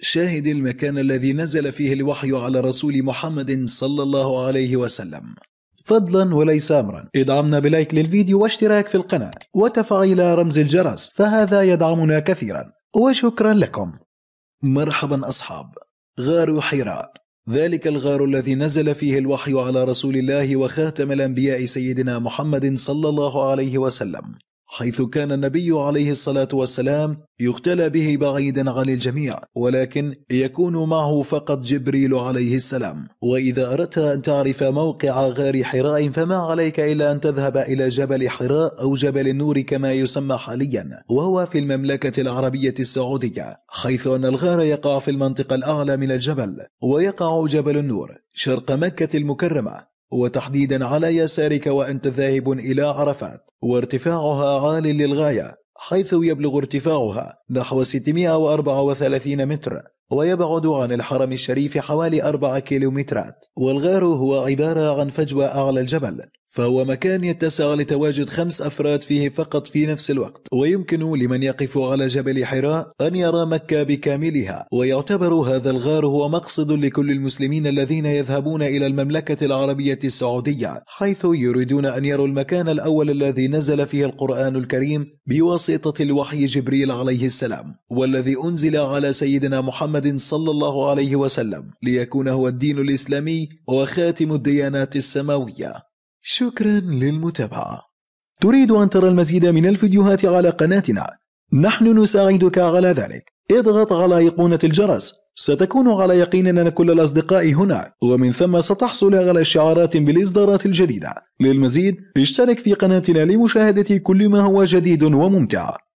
شاهد المكان الذي نزل فيه الوحي على رسول محمد صلى الله عليه وسلم فضلا وليس امرا ادعمنا بلايك للفيديو واشتراك في القناة وتفعيل رمز الجرس فهذا يدعمنا كثيرا وشكرا لكم مرحبا أصحاب غار حراء ذلك الغار الذي نزل فيه الوحي على رسول الله وخاتم الأنبياء سيدنا محمد صلى الله عليه وسلم حيث كان النبي عليه الصلاه والسلام يختلى به بعيدا عن الجميع ولكن يكون معه فقط جبريل عليه السلام واذا اردت ان تعرف موقع غار حراء فما عليك الا ان تذهب الى جبل حراء او جبل النور كما يسمى حاليا وهو في المملكه العربيه السعوديه حيث ان الغار يقع في المنطقه الاعلى من الجبل ويقع جبل النور شرق مكه المكرمه وتحديدا على يسارك وأنت ذاهب إلى عرفات وارتفاعها عال للغاية حيث يبلغ ارتفاعها نحو 634 متر ويبعد عن الحرم الشريف حوالي 4 كيلومترات والغار هو عبارة عن فجوة أعلى الجبل فهو مكان يتسع لتواجد خمس أفراد فيه فقط في نفس الوقت ويمكن لمن يقف على جبل حراء أن يرى مكة بكاملها ويعتبر هذا الغار هو مقصد لكل المسلمين الذين يذهبون إلى المملكة العربية السعودية حيث يريدون أن يروا المكان الأول الذي نزل فيه القرآن الكريم بواسطة الوحي جبريل عليه السلام والذي أنزل على سيدنا محمد صلى الله عليه وسلم ليكون هو الدين الإسلامي وخاتم الديانات السماوية شكرا للمتابعة تريد أن ترى المزيد من الفيديوهات على قناتنا نحن نساعدك على ذلك اضغط على أيقونة الجرس ستكون على يقين أن كل الأصدقاء هنا ومن ثم ستحصل على الشعارات بالإصدارات الجديدة للمزيد اشترك في قناتنا لمشاهدة كل ما هو جديد وممتع